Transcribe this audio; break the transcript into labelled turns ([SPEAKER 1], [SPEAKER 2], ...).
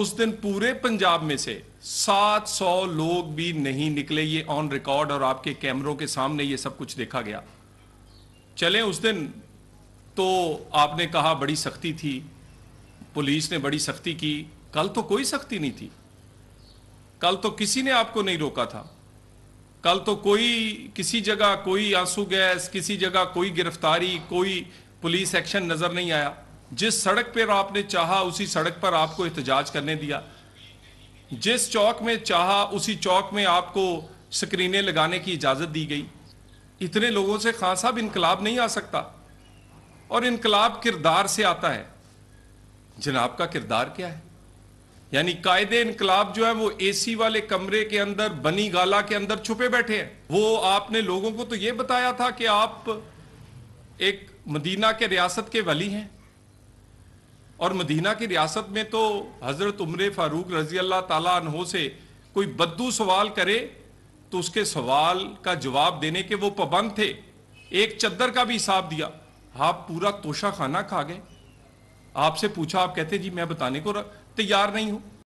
[SPEAKER 1] उस दिन पूरे पंजाब में से 700 लोग भी नहीं निकले ये ऑन रिकॉर्ड और आपके कैमरों के सामने ये सब कुछ देखा गया चले उस दिन तो आपने कहा बड़ी सख्ती थी पुलिस ने बड़ी सख्ती की कल तो कोई सख्ती नहीं थी कल तो किसी ने आपको नहीं रोका था कल तो कोई किसी जगह कोई आंसू गैस किसी जगह कोई गिरफ्तारी कोई पुलिस एक्शन नजर नहीं आया जिस सड़क पर आपने चाहा उसी सड़क पर आपको एहतजाज करने दिया जिस चौक में चाहा उसी चौक में आपको स्क्रीनें लगाने की इजाज़त दी गई इतने लोगों से खान साहब इनकलाब नहीं आ सकता और इनकलाब किरदार से आता है जनाब का किरदार क्या है यानी कायदे इनकलाब जो है वो एसी वाले कमरे के अंदर बनी गाला के अंदर छुपे बैठे हैं वो आपने लोगों को तो ये बताया था कि आप एक मदीना के रियासत के वली हैं और मदीना की रियासत में तो हज़रत उम्र फ़ारूक रज़ी अल्लाह तला से कोई बद्दू सवाल करे तो उसके सवाल का जवाब देने के वो पाबंद थे एक चद्दर का भी हिसाब दिया आप पूरा तोशा खाना खा गए आपसे पूछा आप कहते जी मैं बताने को तैयार नहीं हूं